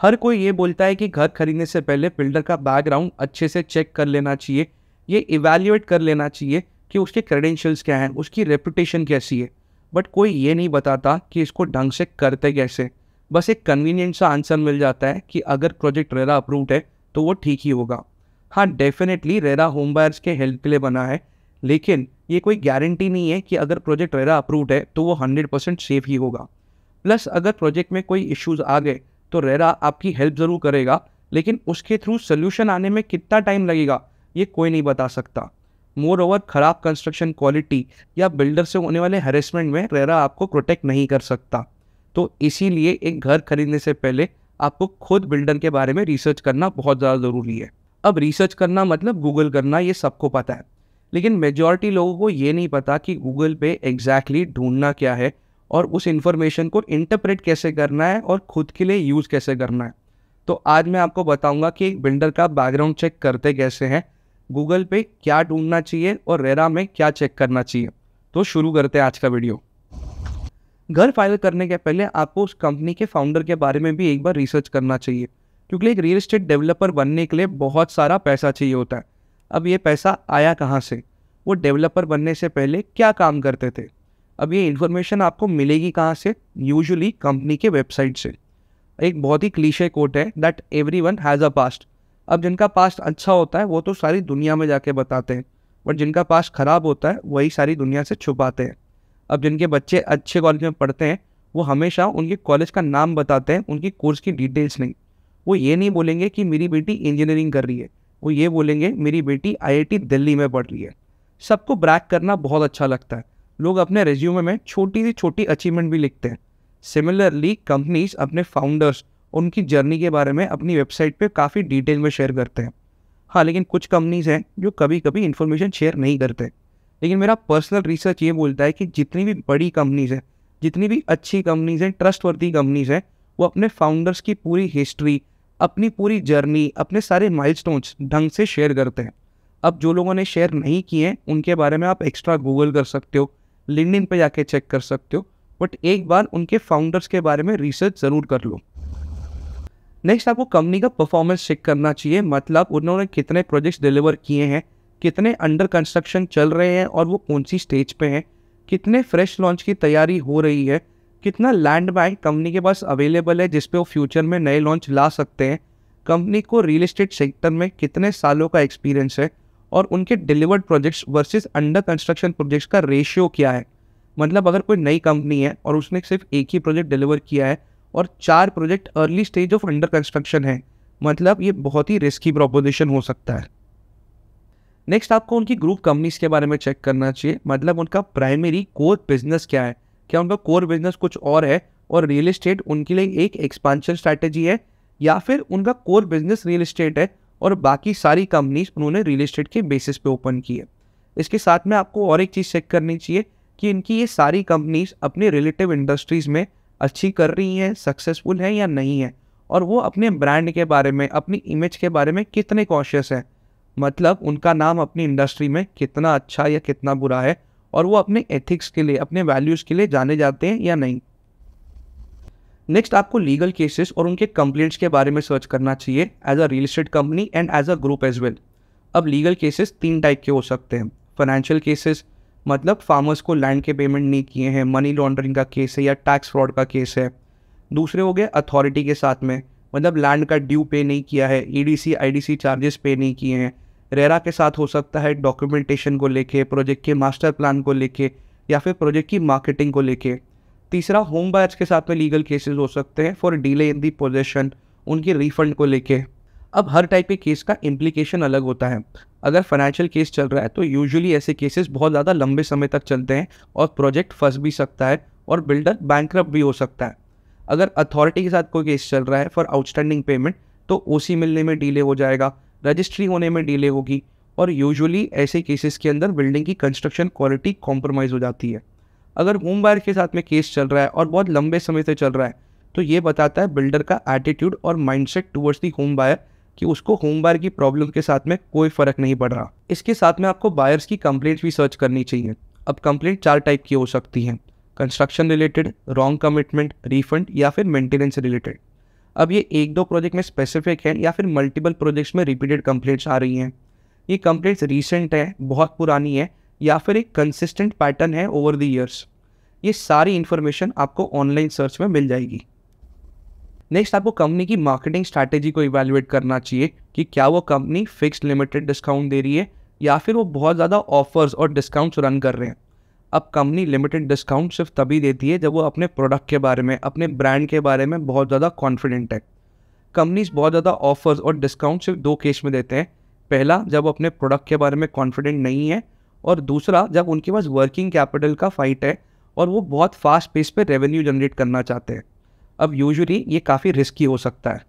हर कोई ये बोलता है कि घर खरीदने से पहले बिल्डर का बैकग्राउंड अच्छे से चेक कर लेना चाहिए ये इवेल्यूएट कर लेना चाहिए कि उसके क्रेडेंशियल्स क्या हैं उसकी रेपुटेशन कैसी है बट कोई ये नहीं बताता कि इसको ढंग से करते कैसे बस एक कन्वीनियंट सा आंसर मिल जाता है कि अगर प्रोजेक्ट रेरा अप्रूव्ड है तो वो ठीक ही होगा हाँ डेफिनेटली रेरा होम बायर्स के हेल्प के लिए बना है लेकिन ये कोई गारंटी नहीं है कि अगर प्रोजेक्ट रेरा अप्रूव्ड है तो वो हंड्रेड परसेंट सेफ ही होगा प्लस अगर प्रोजेक्ट में कोई इश्यूज आ गए तो रेरा आपकी हेल्प ज़रूर करेगा लेकिन उसके थ्रू सोल्यूशन आने में कितना टाइम लगेगा ये कोई नहीं बता सकता मोर ओवर ख़राब कंस्ट्रक्शन क्वालिटी या बिल्डर से होने वाले हेरेसमेंट में रेरा आपको प्रोटेक्ट नहीं कर सकता तो इसीलिए एक घर खरीदने से पहले आपको खुद बिल्डर के बारे में रिसर्च करना बहुत ज़्यादा ज़रूरी है अब रिसर्च करना मतलब गूगल करना ये सबको पता है लेकिन मेजॉरिटी लोगों को ये नहीं पता कि गूगल पे एग्जैक्टली exactly ढूंढना क्या है और उस इन्फॉर्मेशन को इंटरप्रेट कैसे करना है और ख़ुद के लिए यूज़ कैसे करना है तो आज मैं आपको बताऊंगा कि बिल्डर का बैकग्राउंड चेक करते कैसे हैं गूगल पे क्या ढूंढना चाहिए और रेरा में क्या चेक करना चाहिए तो शुरू करते हैं आज का वीडियो घर फाइल करने के पहले आपको उस कंपनी के फाउंडर के बारे में भी एक बार रिसर्च करना चाहिए क्योंकि एक रियल इस्टेट डेवलपर बनने के लिए बहुत सारा पैसा चाहिए होता है अब ये पैसा आया कहाँ से वो डेवलपर बनने से पहले क्या काम करते थे अब ये इन्फॉर्मेशन आपको मिलेगी कहाँ से यूजुअली कंपनी के वेबसाइट से एक बहुत ही क्लीशे कोट है that everyone has a past अब जिनका पास्ट अच्छा होता है वो तो सारी दुनिया में जाके बताते हैं बट जिनका पास्ट ख़राब होता है वही सारी दुनिया से छुपाते हैं अब जिनके बच्चे अच्छे कॉलेज में पढ़ते हैं वो हमेशा उनके कॉलेज का नाम बताते हैं उनकी कोर्स की डिटेल्स नहीं वो ये नहीं बोलेंगे कि मेरी बेटी इंजीनियरिंग कर रही है वो ये बोलेंगे मेरी बेटी आई दिल्ली में पढ़ रही है सबको ब्रैक करना बहुत अच्छा लगता है लोग अपने रेज्यूमे में छोटी से छोटी अचीवमेंट भी लिखते हैं सिमिलरली कंपनीज अपने फाउंडर्स उनकी जर्नी के बारे में अपनी वेबसाइट पे काफ़ी डिटेल में शेयर करते हैं हाँ लेकिन कुछ कंपनीज़ हैं जो कभी कभी इन्फॉर्मेशन शेयर नहीं करते लेकिन मेरा पर्सनल रिसर्च ये बोलता है कि जितनी भी बड़ी कंपनीज़ हैं जितनी भी अच्छी कंपनीज़ हैं ट्रस्टवर्दी कंपनीज़ हैं वो अपने फाउंडर्स की पूरी हिस्ट्री अपनी पूरी जर्नी अपने सारे माइलस्टोन्स ढंग से शेयर करते हैं अब जो लोगों ने शेयर नहीं किए उनके बारे में आप एक्स्ट्रा गूगल कर सकते हो लिंकड पे जाके चेक कर सकते हो बट एक बार उनके फाउंडर्स के बारे में रिसर्च ज़रूर कर लो नेक्स्ट आपको कंपनी का परफॉर्मेंस चेक करना चाहिए मतलब उन्होंने कितने प्रोजेक्ट्स डिलीवर किए हैं कितने अंडर कंस्ट्रक्शन चल रहे हैं और वो कौन सी स्टेज पे हैं कितने फ्रेश लॉन्च की तैयारी हो रही है कितना लैंड बैंक कंपनी के पास अवेलेबल है जिसपे वो फ्यूचर में नए लॉन्च ला सकते हैं कंपनी को रियल इस्टेट सेक्टर में कितने सालों का एक्सपीरियंस है और उनके delivered projects versus under construction projects का रेशियो क्या है मतलब अगर कोई नई कंपनी है और उसने सिर्फ एक ही प्रोजेक्ट डिलीवर किया है और चार project early stage of under construction है मतलब ये बहुत ही रिस्की प्रोपोजिशन हो सकता है नेक्स्ट आपको उनकी ग्रुप कंपनीज के बारे में चेक करना चाहिए मतलब उनका प्राइमरी कोर बिजनेस क्या है क्या उनका कोर बिजनेस कुछ और है और रियल इस्टेट उनके लिए एक एक्सपांशन स्ट्रैटेजी है या फिर उनका कोर बिजनेस रियल इस्टेट है और बाकी सारी कंपनीज उन्होंने रियल इस्टेट के बेसिस पे ओपन की है इसके साथ में आपको और एक चीज़ चेक करनी चाहिए कि इनकी ये सारी कंपनीज अपने रिलेटिव इंडस्ट्रीज़ में अच्छी कर रही हैं सक्सेसफुल हैं या नहीं है और वो अपने ब्रांड के बारे में अपनी इमेज के बारे में कितने कॉशियस हैं मतलब उनका नाम अपनी इंडस्ट्री में कितना अच्छा या कितना बुरा है और वो अपने एथिक्स के लिए अपने वैल्यूज़ के लिए जाने जाते हैं या नहीं नेक्स्ट आपको लीगल केसेस और उनके कंप्लेंट्स के बारे में सर्च करना चाहिए as a real estate company and as a group as well अब लीगल केसेस तीन टाइप के हो सकते हैं फाइनेंशियल केसेस मतलब फार्मर्स को लैंड के पेमेंट नहीं किए हैं मनी लॉन्ड्रिंग का केस है या टैक्स फ्रॉड का केस है दूसरे हो गए अथॉरिटी के साथ में मतलब लैंड का ड्यू पे नहीं किया है डी सी चार्जेस पे नहीं किए हैं रेरा के साथ हो सकता है डॉक्यूमेंटेशन को लेके प्रोजेक्ट के मास्टर प्लान को लेके या फिर प्रोजेक्ट की मार्केटिंग को लेके तीसरा होम बायर्स के साथ में लीगल केसेस हो सकते हैं for delay in the possession उनकी रिफंड को लेके अब हर टाइप के केस का इम्प्लीकेशन अलग होता है अगर फाइनेंशियल केस चल रहा है तो यूजुअली ऐसे केसेस बहुत ज़्यादा लंबे समय तक चलते हैं और प्रोजेक्ट फंस भी सकता है और बिल्डर बैंक भी हो सकता है अगर अथॉरिटी के साथ कोई केस चल रहा है फॉर आउटस्टैंडिंग पेमेंट तो ओ मिलने में डीले हो जाएगा रजिस्ट्री होने में डीले होगी और यूजुअली ऐसे केसेस के अंदर बिल्डिंग की कंस्ट्रक्शन क्वालिटी कॉम्प्रोमाइज़ हो जाती है अगर होम बायर के साथ में केस चल रहा है और बहुत लंबे समय से चल रहा है तो ये बताता है बिल्डर का एटीट्यूड और mindset towards the home buyer कि उसको होम बायर की प्रॉब्लम के साथ में कोई फ़र्क नहीं पड़ रहा इसके साथ में आपको बायर्स की कंप्लेंट्स भी सर्च करनी चाहिए अब कंप्लेंट चार टाइप की हो सकती हैं construction related wrong commitment refund या फिर मेंटेनेंस रिलेटेड अब ये एक दो प्रोजेक्ट में स्पेसिफिक हैं या फिर मल्टीपल प्रोजेक्ट्स में रिपीटेड कंप्लेंट्स आ रही हैं ये कंप्लेंट्स रिसेंट हैं बहुत पुरानी है या फिर एक कंसिस्टेंट पैटर्न है ओवर द ईयर्स ये सारी इन्फॉर्मेशन आपको ऑनलाइन सर्च में मिल जाएगी नेक्स्ट आपको कंपनी की मार्केटिंग स्ट्रैटेजी को इवेल्युएट करना चाहिए कि क्या वो कंपनी फिक्स लिमिटेड डिस्काउंट दे रही है या फिर वो बहुत ज़्यादा ऑफर्स और डिस्काउंट्स रन कर रहे हैं अब कंपनी लिमिटेड डिस्काउंट सिर्फ तभी देती है जब वो अपने प्रोडक्ट के बारे में अपने ब्रांड के बारे में बहुत ज़्यादा कॉन्फिडेंट है कंपनीज बहुत ज़्यादा ऑफर्स और डिस्काउंट सिर्फ दो केस में देते हैं पहला जब अपने प्रोडक्ट के बारे में कॉन्फिडेंट नहीं है और दूसरा जब उनके पास वर्किंग कैपिटल का फाइट है और वो बहुत फास्ट पेस पे रेवेन्यू जनरेट करना चाहते हैं अब यूजुअली ये काफ़ी रिस्की हो सकता है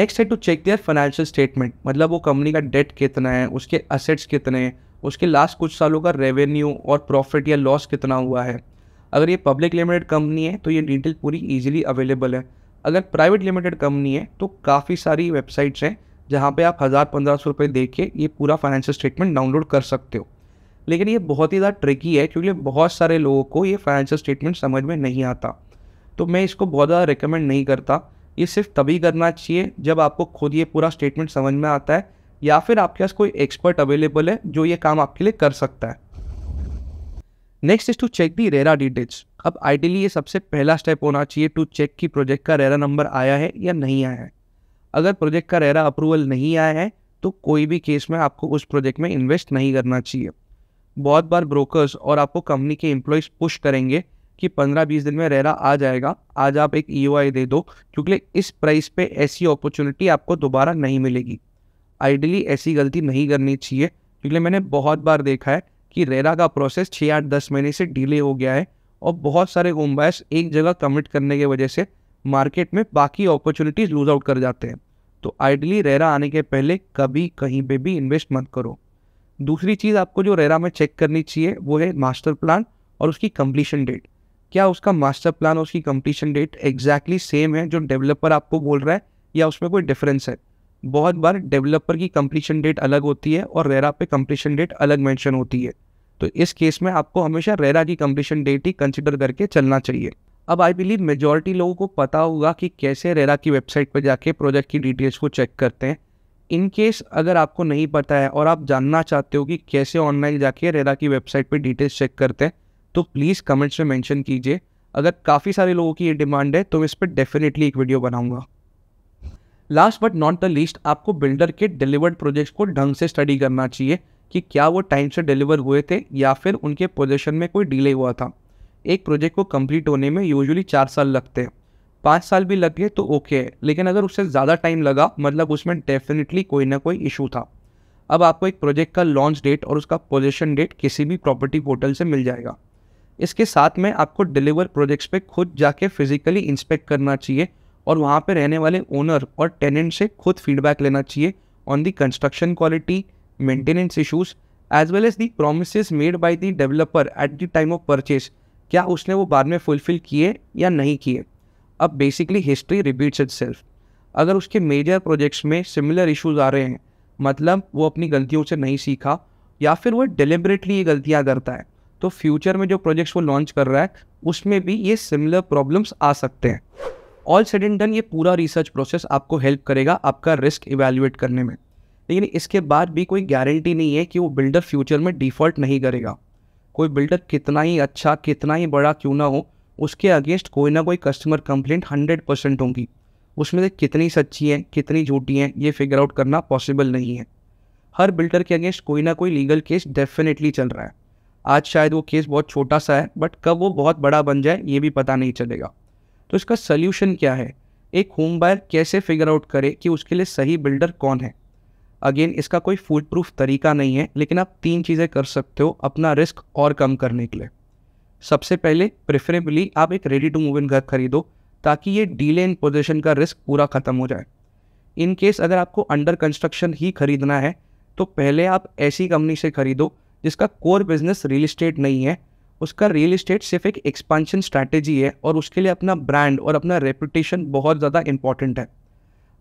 नेक्स्ट है to check their financial statement मतलब वो कंपनी का डेट कितना है उसके असेट्स कितने हैं उसके लास्ट कुछ सालों का रेवेन्यू और प्रॉफिट या लॉस कितना हुआ है अगर ये पब्लिक लिमिटेड कंपनी है तो ये डिटेल पूरी ईजिली अवेलेबल है अगर प्राइवेट लिमिटेड कंपनी है तो काफ़ी सारी वेबसाइट्स हैं जहाँ पे आप हज़ार पंद्रह सौ रुपये दे के ये पूरा फाइनेंशियल स्टेटमेंट डाउनलोड कर सकते हो लेकिन ये बहुत ही ज़्यादा ट्रिकी है क्योंकि बहुत सारे लोगों को ये फाइनेंशियल स्टेटमेंट समझ में नहीं आता तो मैं इसको बहुत ज़्यादा रिकमेंड नहीं करता ये सिर्फ तभी करना चाहिए जब आपको खुद ये पूरा स्टेटमेंट समझ में आता है या फिर आपके पास कोई एक्सपर्ट अवेलेबल है जो ये काम आपके लिए कर सकता है next is to check the RERA details अब आइडियली ये सबसे पहला स्टेप होना चाहिए टू चेक कि प्रोजेक्ट का रेरा नंबर आया है या नहीं आया है अगर प्रोजेक्ट का रेरा अप्रूवल नहीं आया है तो कोई भी केस में आपको उस प्रोजेक्ट में इन्वेस्ट नहीं करना चाहिए बहुत बार ब्रोकर्स और आपको कंपनी के एम्प्लॉयज़ पुश करेंगे कि 15-20 दिन में रेरा आ जाएगा आज आप एक ई e दे दो क्योंकि इस प्राइस पे ऐसी अपॉर्चुनिटी आपको दोबारा नहीं मिलेगी आइडियली ऐसी गलती नहीं करनी चाहिए क्योंकि मैंने बहुत बार देखा है कि रेरा का प्रोसेस छः आठ दस महीने से डिले हो गया है और बहुत सारे होम बायर्स एक जगह कमिट करने की वजह से मार्केट में बाकी अपॉर्चुनिटीज़ लूज आउट कर जाते हैं तो आइडली रेरा आने के पहले कभी कहीं पे भी इन्वेस्ट मत करो दूसरी चीज़ आपको जो रेरा में चेक करनी चाहिए वो है मास्टर प्लान और उसकी कंप्लीशन डेट क्या उसका मास्टर प्लान और उसकी कंप्लीशन डेट एग्जैक्टली सेम है जो डेवलपर आपको बोल रहा है या उसमें कोई डिफरेंस है बहुत बार डेवलपर की कंप्लीशन डेट अलग होती है और रेरा पे कंप्लीशन डेट अलग मेंशन होती है तो इस केस में आपको हमेशा रेरा की कंप्लीशन डेट ही कंसिडर करके चलना चाहिए अब आई बिलीव मेजोरिटी लोगों को पता होगा कि कैसे रेरा की वेबसाइट पर जाके प्रोजेक्ट की डिटेल्स को चेक करते हैं इन केस अगर आपको नहीं पता है और आप जानना चाहते हो कि कैसे ऑनलाइन जाके रेरा की वेबसाइट पे डिटेल्स चेक करते हैं तो प्लीज़ कमेंट्स में मेंशन कीजिए अगर काफ़ी सारे लोगों की ये डिमांड है तो इस पर डेफिनेटली एक वीडियो बनाऊंगा last but not the least आपको बिल्डर के डिलीवर्ड प्रोजेक्ट्स को ढंग से स्टडी करना चाहिए कि क्या वो टाइम से डिलीवर हुए थे या फिर उनके पोजिशन में कोई डिले हुआ था एक प्रोजेक्ट को कंप्लीट होने में यूजुअली चार साल लगते हैं पाँच साल भी लग गए तो ओके है लेकिन अगर उससे ज़्यादा टाइम लगा मतलब उसमें डेफिनेटली कोई ना कोई इशू था अब आपको एक प्रोजेक्ट का लॉन्च डेट और उसका पोजिशन डेट किसी भी प्रॉपर्टी पोर्टल से मिल जाएगा इसके साथ में आपको डिलीवर प्रोजेक्ट्स पे खुद जाके फिजिकली इंस्पेक्ट करना चाहिए और वहाँ पे रहने वाले ओनर और टेनेंट से खुद फीडबैक लेना चाहिए on the construction quality maintenance issues as well as the promise made by the developer at the time of purchase क्या उसने वो बाद में फुलफ़िल किए या नहीं किए अब basically history repeats itself अगर उसके मेजर प्रोजेक्ट्स में सिमिलर इश्यूज आ रहे हैं मतलब वो अपनी गलतियों से नहीं सीखा या फिर वो डिलिबरेटली ये गलतियाँ करता है तो फ्यूचर में जो प्रोजेक्ट्स वो लॉन्च कर रहा है उसमें भी ये सिमिलर प्रॉब्लम्स आ सकते हैं ऑल सडन डन ये पूरा रिसर्च प्रोसेस आपको हेल्प करेगा आपका रिस्क इवेल्युएट करने में लेकिन इसके बाद भी कोई गारंटी नहीं है कि वो बिल्डर फ्यूचर में डिफ़ॉल्ट नहीं करेगा कोई बिल्डर कितना ही अच्छा कितना ही बड़ा क्यों ना हो उसके अगेंस्ट कोई ना कोई कस्टमर कंप्लेंट हंड्रेड परसेंट होंगी उसमें से कितनी सच्ची है कितनी झूठी है ये फिगर आउट करना पॉसिबल नहीं है हर बिल्डर के अगेंस्ट कोई ना कोई लीगल केस डेफिनेटली चल रहा है आज शायद वो केस बहुत छोटा सा है बट कब वो बहुत बड़ा बन जाए ये भी पता नहीं चलेगा तो इसका सल्यूशन क्या है एक होम बायर कैसे फिगर आउट करे कि उसके लिए सही बिल्डर कौन है अगेन इसका कोई फूड प्रूफ तरीका नहीं है लेकिन आप तीन चीज़ें कर सकते हो अपना रिस्क और कम करने के लिए सबसे पहले प्रेफरेबली आप एक रेडी टू मूव इन घर खरीदो ताकि ये डीले इन पोजिशन का रिस्क पूरा ख़त्म हो जाए इन केस अगर आपको अंडर कंस्ट्रक्शन ही खरीदना है तो पहले आप ऐसी कंपनी से खरीदो जिसका कोर बिजनेस रियल इस्टेट नहीं है उसका रियल इस्टेट सिर्फ एक एक्सपांशन स्ट्रैटेजी है और उसके लिए अपना ब्रांड और अपना रेपुटेशन बहुत ज़्यादा इंपॉर्टेंट है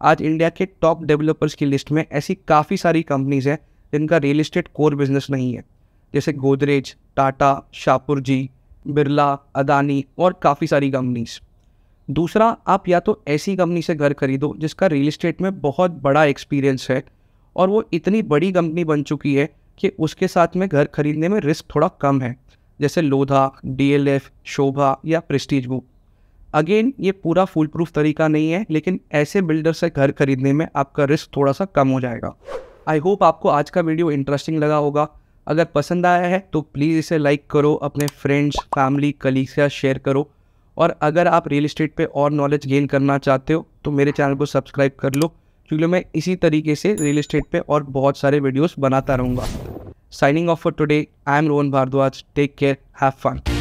आज इंडिया के टॉप डेवलपर्स की लिस्ट में ऐसी काफ़ी सारी कंपनीज़ हैं जिनका रियल इस्टेट कोर बिजनेस नहीं है जैसे गोदरेज टाटा शाहपुर जी बिरला अदानी और काफ़ी सारी कंपनीज दूसरा आप या तो ऐसी कंपनी से घर खरीदो जिसका रियल इस्टेट में बहुत बड़ा एक्सपीरियंस है और वो इतनी बड़ी कंपनी बन चुकी है कि उसके साथ में घर खरीदने में रिस्क थोड़ा कम है जैसे लोधा एफ शोभा या प्रेस्टीज बुक अगेन ये पूरा फुल प्रूफ तरीका नहीं है लेकिन ऐसे बिल्डर से घर खरीदने में आपका रिस्क थोड़ा सा कम हो जाएगा आई होप आपको आज का वीडियो इंटरेस्टिंग लगा होगा अगर पसंद आया है तो प्लीज़ इसे लाइक करो अपने फ्रेंड्स फैमिली कलीग्स से साथ शेयर करो और अगर आप रियल इस्टेट पे और नॉलेज गेन करना चाहते हो तो मेरे चैनल को सब्सक्राइब कर लो क्योंकि मैं इसी तरीके से रियल इस्टेट पे और बहुत सारे वीडियोस बनाता रहूँगा signing off for today I am Rohan Bhardwaj take care have fun